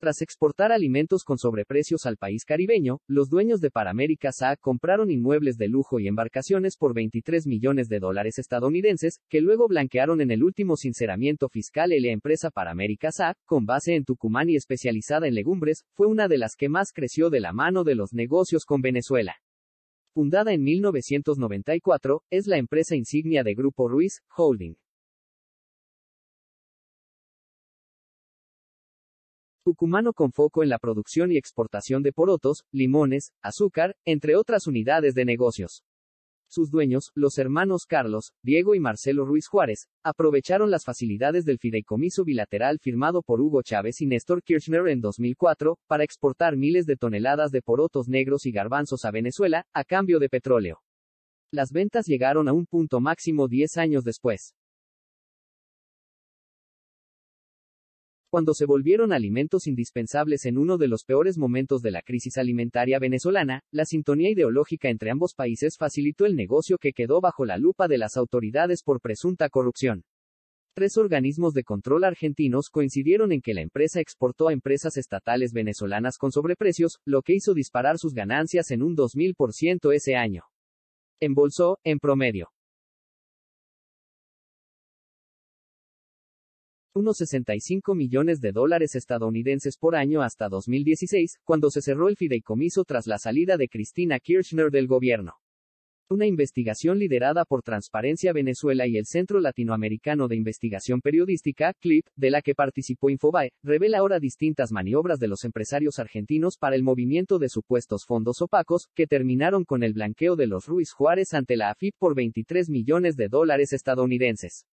Tras exportar alimentos con sobreprecios al país caribeño, los dueños de Paramérica SA compraron inmuebles de lujo y embarcaciones por 23 millones de dólares estadounidenses, que luego blanquearon en el último sinceramiento fiscal y la empresa Paramérica SA, con base en Tucumán y especializada en legumbres, fue una de las que más creció de la mano de los negocios con Venezuela. Fundada en 1994, es la empresa insignia de Grupo Ruiz Holding. cucumano con foco en la producción y exportación de porotos, limones, azúcar, entre otras unidades de negocios. Sus dueños, los hermanos Carlos, Diego y Marcelo Ruiz Juárez, aprovecharon las facilidades del fideicomiso bilateral firmado por Hugo Chávez y Néstor Kirchner en 2004 para exportar miles de toneladas de porotos negros y garbanzos a Venezuela, a cambio de petróleo. Las ventas llegaron a un punto máximo 10 años después. cuando se volvieron alimentos indispensables en uno de los peores momentos de la crisis alimentaria venezolana, la sintonía ideológica entre ambos países facilitó el negocio que quedó bajo la lupa de las autoridades por presunta corrupción. Tres organismos de control argentinos coincidieron en que la empresa exportó a empresas estatales venezolanas con sobreprecios, lo que hizo disparar sus ganancias en un 2000% ese año. Embolsó, en promedio, unos 65 millones de dólares estadounidenses por año hasta 2016, cuando se cerró el fideicomiso tras la salida de Cristina Kirchner del gobierno. Una investigación liderada por Transparencia Venezuela y el Centro Latinoamericano de Investigación Periodística, CLIP, de la que participó Infobae, revela ahora distintas maniobras de los empresarios argentinos para el movimiento de supuestos fondos opacos, que terminaron con el blanqueo de los Ruiz Juárez ante la AFIP por 23 millones de dólares estadounidenses.